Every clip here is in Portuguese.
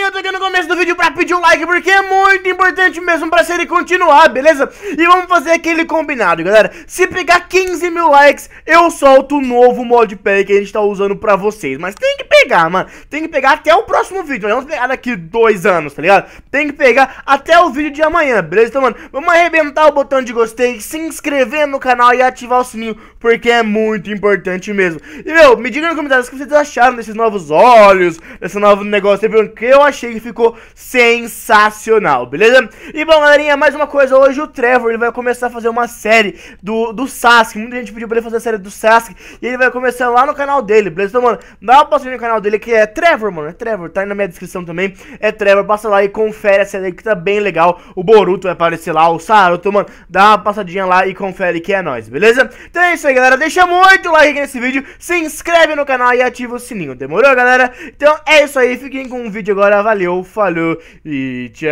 eu tô aqui no começo do vídeo pra pedir um like, porque é muito importante mesmo pra série continuar, beleza? E vamos fazer aquele combinado, galera. Se pegar 15 mil likes, eu solto o novo modpack que a gente tá usando pra vocês. Mas tem que pegar, mano. Tem que pegar até o próximo vídeo. vamos pegar daqui dois anos, tá ligado? Tem que pegar até o vídeo de amanhã, beleza? Então, mano, vamos arrebentar o botão de gostei, se inscrever no canal e ativar o sininho, porque é muito importante mesmo. E, meu, me diga nos comentários o que vocês acharam desses novos olhos, desse novo negócio, que eu achei achei que ficou sensacional, beleza? E bom, galerinha, mais uma coisa, hoje o Trevor ele vai começar a fazer uma série do, do Sasuke, muita gente pediu pra ele fazer a série do Sasuke, e ele vai começar lá no canal dele, beleza? Então, mano, dá uma passadinha no canal dele que é Trevor, mano, é Trevor, tá aí na minha descrição também, é Trevor, passa lá e confere a série que tá bem legal, o Boruto vai aparecer lá, o Saruto, mano, dá uma passadinha lá e confere que é nóis, beleza? Então é isso aí, galera, deixa muito like nesse vídeo, se inscreve no canal e ativa o sininho, demorou, galera? Então é isso aí, fiquem com o vídeo agora, Valeu, falou e tchau.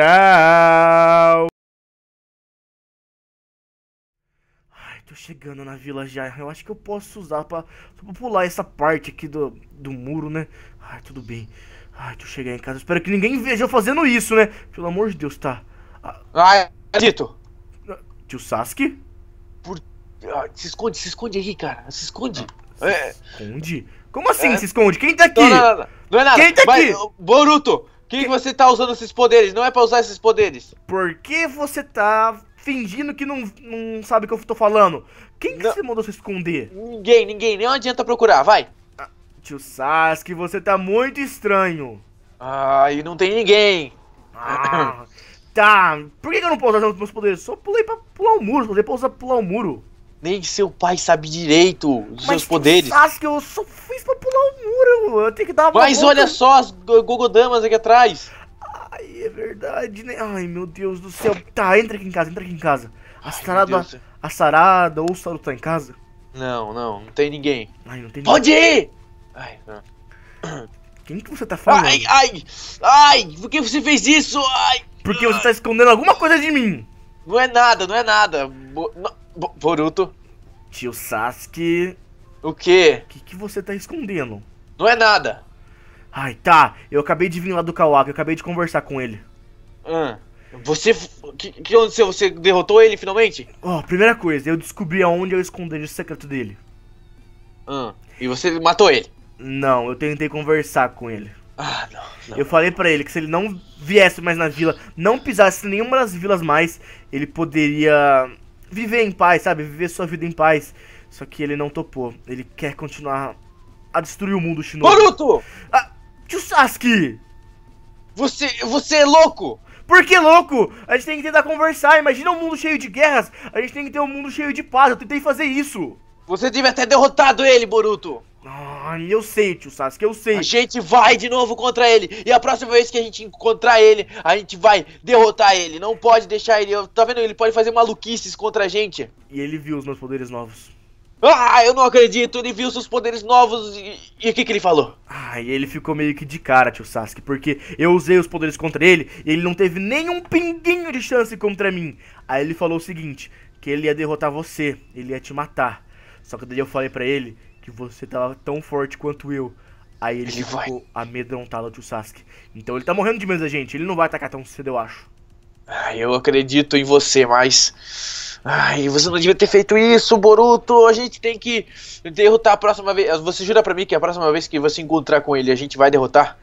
Ai, tô chegando na vila já. Eu acho que eu posso usar pra, pra pular essa parte aqui do, do muro, né? Ai, tudo bem. Ai, deixa eu chegar em casa. Espero que ninguém veja eu fazendo isso, né? Pelo amor de Deus, tá. Ah, Ai, Tito. Tio Sasuke? Por... Ah, se esconde, se esconde aí, cara. Se esconde. Ah, se é. esconde? Como assim é. se esconde? Quem tá aqui? Não, não, não. não é nada. Quem tá aqui? Boruto, que, que você tá usando esses poderes? Não é pra usar esses poderes. Por que você tá fingindo que não, não sabe o que eu tô falando? Quem que não. você mandou se esconder? Ninguém, ninguém. Não adianta procurar, vai. Ah, tio Sasuke, você tá muito estranho. Ah, e não tem ninguém. Ah, tá. Por que eu não posso usar os meus poderes? Só pulei pra pular o um muro. depois pulei pular o um muro. Nem seu pai sabe direito dos Mas seus poderes. Mas que eu só fiz pra pular o muro, eu tenho que dar uma Mas volta. olha só as gogodamas aqui atrás. Ai, é verdade, né? Ai, meu Deus do céu. Tá, entra aqui em casa, entra aqui em casa. A sarada, a sarada ou o Saru tá em casa? Não, não, não tem ninguém. Ai, não tem Pode ninguém. ir! Ai, não. Quem que você tá falando? Ai, ai, ai, por que você fez isso? Ai. Porque você tá escondendo alguma coisa de mim. Não é nada, não é nada. Bo... Não... Boruto. Tio Sasuke. O quê? O que, que você tá escondendo? Não é nada. Ai, tá. Eu acabei de vir lá do Kawaki, eu acabei de conversar com ele. Hum. Você. O que, que aconteceu? Você derrotou ele finalmente? Ó, oh, primeira coisa, eu descobri aonde eu esconderi o secreto dele. Hum. E você matou ele? Não, eu tentei conversar com ele. Ah, não, não. Eu falei para ele que se ele não viesse mais na vila, não pisasse em nenhuma das vilas mais, ele poderia viver em paz, sabe? Viver sua vida em paz. Só que ele não topou. Ele quer continuar a destruir o mundo Shinobi. Boruto! Ah, tio Sasuke! Você, você é louco! Por que louco? A gente tem que tentar conversar. Imagina um mundo cheio de guerras. A gente tem que ter um mundo cheio de paz. Eu tentei fazer isso. Você deve até derrotado ele, Boruto. Nossa. Ai, eu sei, tio Sasuke, eu sei. A gente vai de novo contra ele. E a próxima vez que a gente encontrar ele, a gente vai derrotar ele. Não pode deixar ele. Tá vendo? Ele pode fazer maluquices contra a gente. E ele viu os meus poderes novos. Ah, eu não acredito, ele viu seus poderes novos e, e o que, que ele falou? Ah, e ele ficou meio que de cara, tio Sasuke, porque eu usei os poderes contra ele e ele não teve nenhum pinguinho de chance contra mim. Aí ele falou o seguinte, que ele ia derrotar você, ele ia te matar. Só que daí eu falei para ele que você tava tão forte quanto eu. Aí ele, ele ficou vai. amedrontado do Sasuke. Então ele tá morrendo de medo da gente, ele não vai atacar tão cedo, eu acho. eu acredito em você, mas. Ai, você não devia ter feito isso, Boruto! A gente tem que derrotar a próxima vez. Você jura pra mim que é a próxima vez que você encontrar com ele, a gente vai derrotar?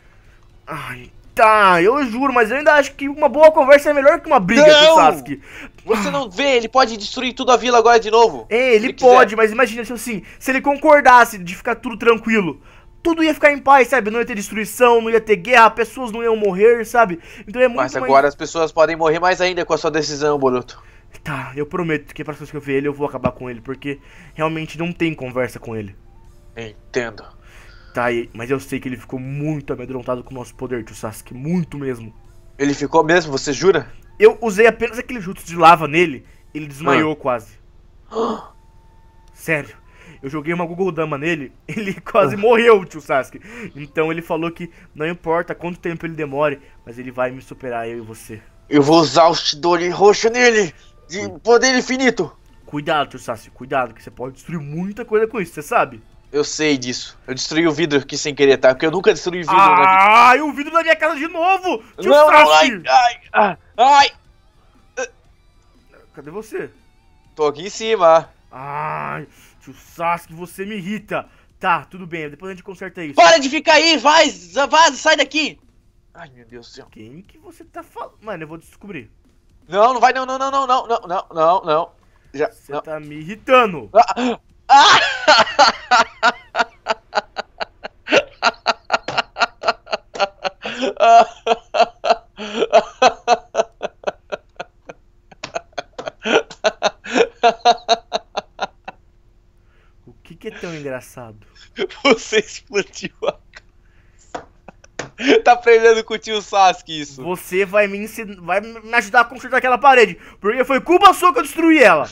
Ai, Tá, eu juro, mas eu ainda acho que uma boa conversa é melhor que uma briga não! com o Sasuke. Você não vê, ele pode destruir tudo a vila agora de novo. É, ele pode, quiser. mas imagina tipo assim, se ele concordasse de ficar tudo tranquilo, tudo ia ficar em paz, sabe? Não ia ter destruição, não ia ter guerra, pessoas não iam morrer, sabe? Então é muito Mas agora mais... as pessoas podem morrer mais ainda com a sua decisão, Boruto. Tá, eu prometo que para as pessoas que eu ver ele, eu vou acabar com ele, porque realmente não tem conversa com ele. Entendo. Tá, mas eu sei que ele ficou muito amedrontado com o nosso poder, tio Sasuke, muito mesmo. Ele ficou mesmo, você jura? Eu usei apenas aquele jutsu de lava nele, ele desmaiou ah. quase. Sério. Eu joguei uma Google Dama nele, ele quase morreu, tio Sasuke. Então ele falou que não importa quanto tempo ele demore, mas ele vai me superar, eu e você. Eu vou usar o Shidori roxo nele, de poder infinito. Cuidado, tio Sasuke, cuidado, que você pode destruir muita coisa com isso, você sabe? Eu sei disso. Eu destruí o vidro aqui sem querer, tá? Porque eu nunca destruí vidro. Ah, o vidro da minha casa de novo! Tio não, ai, ai, ah, ai! Cadê você? Tô aqui em cima. Ai, tio Sasuke, você me irrita. Tá, tudo bem, depois a gente conserta isso. Para de ficar aí, vai, vaza, sai daqui! Ai, meu Deus do céu. Quem que você tá falando? Mano, eu vou descobrir. Não, não vai, não, não, não, não, não, não, não, não. Já, você não. tá me irritando. Ah, o que, que é tão engraçado? Você explodiu a tá aprendendo com o tio Sasuke isso. Você vai me ensinar, vai me ajudar a construir aquela parede, porque foi culpa sua que eu destruí ela.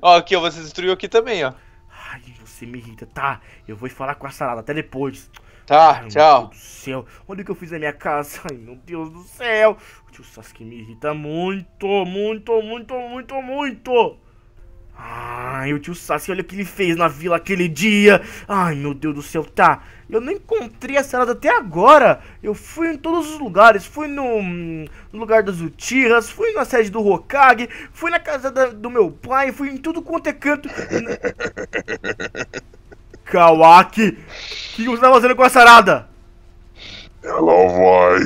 Ó, aqui, ó, você destruiu aqui também, ó. Ai, você me irrita. Tá, eu vou falar com a salada. Até depois. Tá, Ai, tchau. Meu Deus do céu. onde que eu fiz a minha casa. Ai, meu Deus do céu. O tio Sasuke me irrita muito, muito, muito, muito, muito. Ai, o tio Saci, olha o que ele fez na vila aquele dia. Ai, meu Deus do céu, tá. Eu não encontrei essa nada até agora. Eu fui em todos os lugares. Fui no, no lugar das utiras, fui na sede do Hokage, fui na casa da, do meu pai, fui em tudo quanto é canto. Kawaki, o que você tá fazendo com a sarada? Ela vai.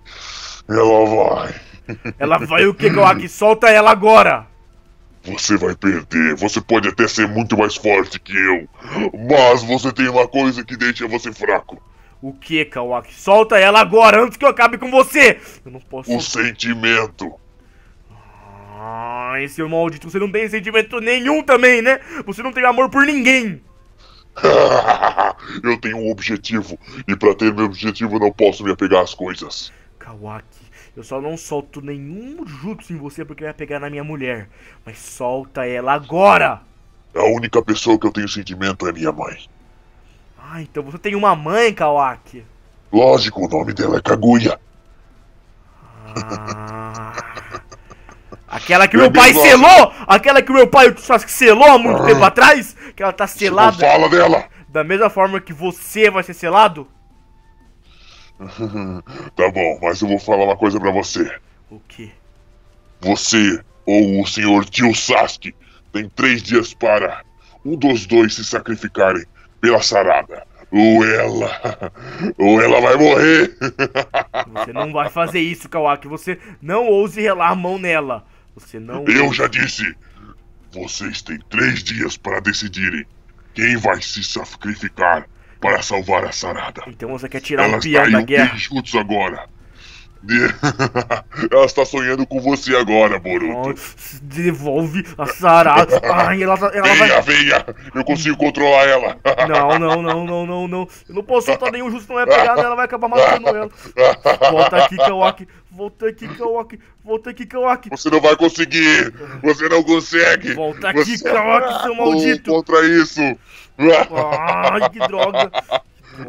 Ela vai. Ela vai o que, Kawaki? Solta ela agora! Você vai perder. Você pode até ser muito mais forte que eu. Mas você tem uma coisa que deixa você fraco. O que, Kawaki? Solta ela agora, antes que eu acabe com você! Eu não posso. O sentimento! Ah, esse seu maldito, você não tem sentimento nenhum também, né? Você não tem amor por ninguém! eu tenho um objetivo, e para ter meu objetivo não posso me apegar às coisas. Kawaki, eu só não solto nenhum jutsu em você porque vai pegar na minha mulher. Mas solta ela agora! A única pessoa que eu tenho sentimento é minha mãe. Ah, então você tem uma mãe, Kawaki. Lógico, o nome dela é Kaguya. Ah, aquela que meu pai selou! Aquela que meu pai que selou há muito ah, tempo atrás! Que ela tá selada. fala dela! Da mesma forma que você vai ser selado? tá bom, mas eu vou falar uma coisa para você. O quê? Você ou o senhor Tio Sasuke tem três dias para um dos dois se sacrificarem pela sarada. Ou ela. Ou ela vai morrer. Você não vai fazer isso, Kawaki. Você não ouse relar a mão nela. Você não. Eu já disse! Vocês têm três dias para decidirem quem vai se sacrificar para salvar a Sarada. Então você quer tirar Ela o peão da guerra? Ela está em agora. ela está sonhando com você agora, Boruto. Oh, devolve a sarada. Ai, ela, tá- ela venha, vai... venha! Eu consigo controlar ela. Não, não, não, não, não, não. Eu não posso soltar nenhum justo, não é pegada, ela vai acabar matando ela. Volta aqui, Kawaki. Volta aqui, Kawaki. Volta aqui, Kawaki. Você não vai conseguir. Você não consegue. Volta aqui, você... Kawaki, seu é maldito. Contra isso. Ai, que droga.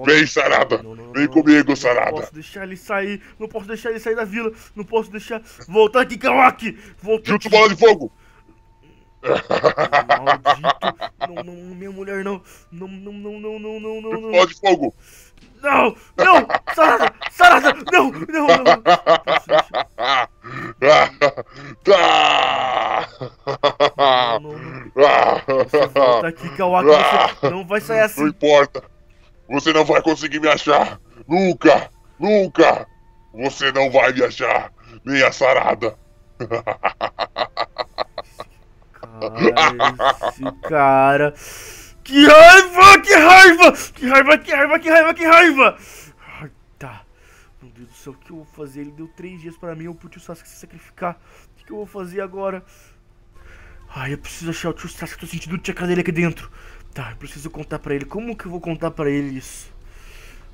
Vem, Sarada! Não, não, não, Vem comigo, Sarada! Não posso deixar ele sair! Não posso deixar ele sair da vila! Não posso deixar. Voltar tá aqui, Kawaki! Juntos tá Junto bola de fogo! Maldito! Não, não, minha mulher não! Não, não, não, não, não, não, não! bola de fogo! Não! Não! Sarada! Sarada! Não! Não, não! Tá. Não, não, não. Você volta aqui, Kawaki! Você não vai sair assim! Não importa! Você não vai conseguir me achar! Nunca! Nunca! Você não vai me achar, a sarada! Cara, cara. Que raiva, que raiva! Que raiva, que raiva, que raiva, que raiva! Ai, tá. Meu Deus do céu, o que eu vou fazer? Ele deu três dias pra mim, eu pude o Sasuke se sacrificar. O que eu vou fazer agora? Ai, eu preciso achar o tio Sasuke, tô sentindo o chakra dele aqui dentro. Tá, eu preciso contar pra ele. Como que eu vou contar pra ele isso?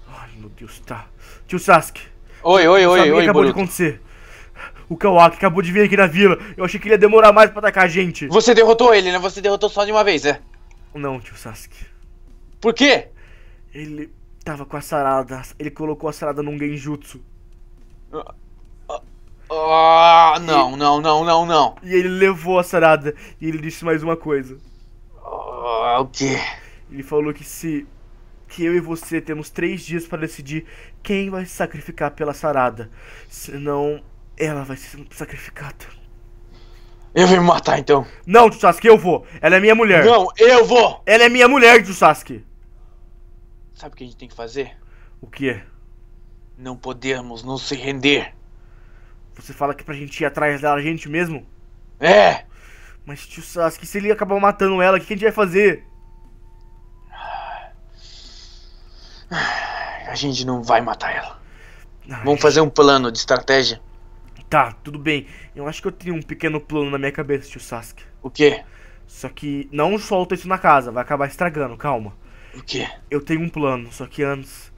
Ai, meu Deus, tá. Tio Sasuke. Oi, oi, oi, oi, que acabou Boruto. de acontecer. O Kawaki acabou de vir aqui na vila. Eu achei que ele ia demorar mais pra atacar a gente. Você derrotou ele, né? Você derrotou só de uma vez, né? Não, tio Sasuke. Por quê? Ele tava com a sarada. Ele colocou a sarada num genjutsu. Ah, ah, ah, não, e... não, não, não, não. E ele levou a sarada. E ele disse mais uma coisa. Ah, o quê? Ele falou que se que eu e você temos três dias para decidir quem vai se sacrificar pela sarada. Senão, ela vai ser sacrificada. Eu vou me matar então. Não, Sasuke, eu vou. Ela é minha mulher. Não, eu vou. Ela é minha mulher, Sasuke. Sabe o que a gente tem que fazer? O que? Não podemos nos render. Você fala que pra gente ir atrás dela, a gente mesmo? É! Mas tio Sasuke, se ele acabar matando ela, o que, que a gente vai fazer? A gente não vai matar ela. Vamos fazer um plano de estratégia. Tá, tudo bem. Eu acho que eu tenho um pequeno plano na minha cabeça, tio Sasuke. O quê? Só que não solta isso na casa, vai acabar estragando, calma. O quê? Eu tenho um plano, só que antes.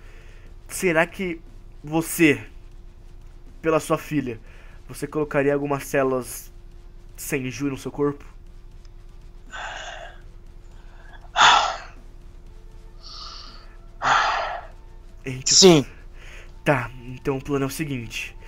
Será que você, pela sua filha, você colocaria algumas células Senju no seu corpo? Sim. Tá, então o plano é o seguinte.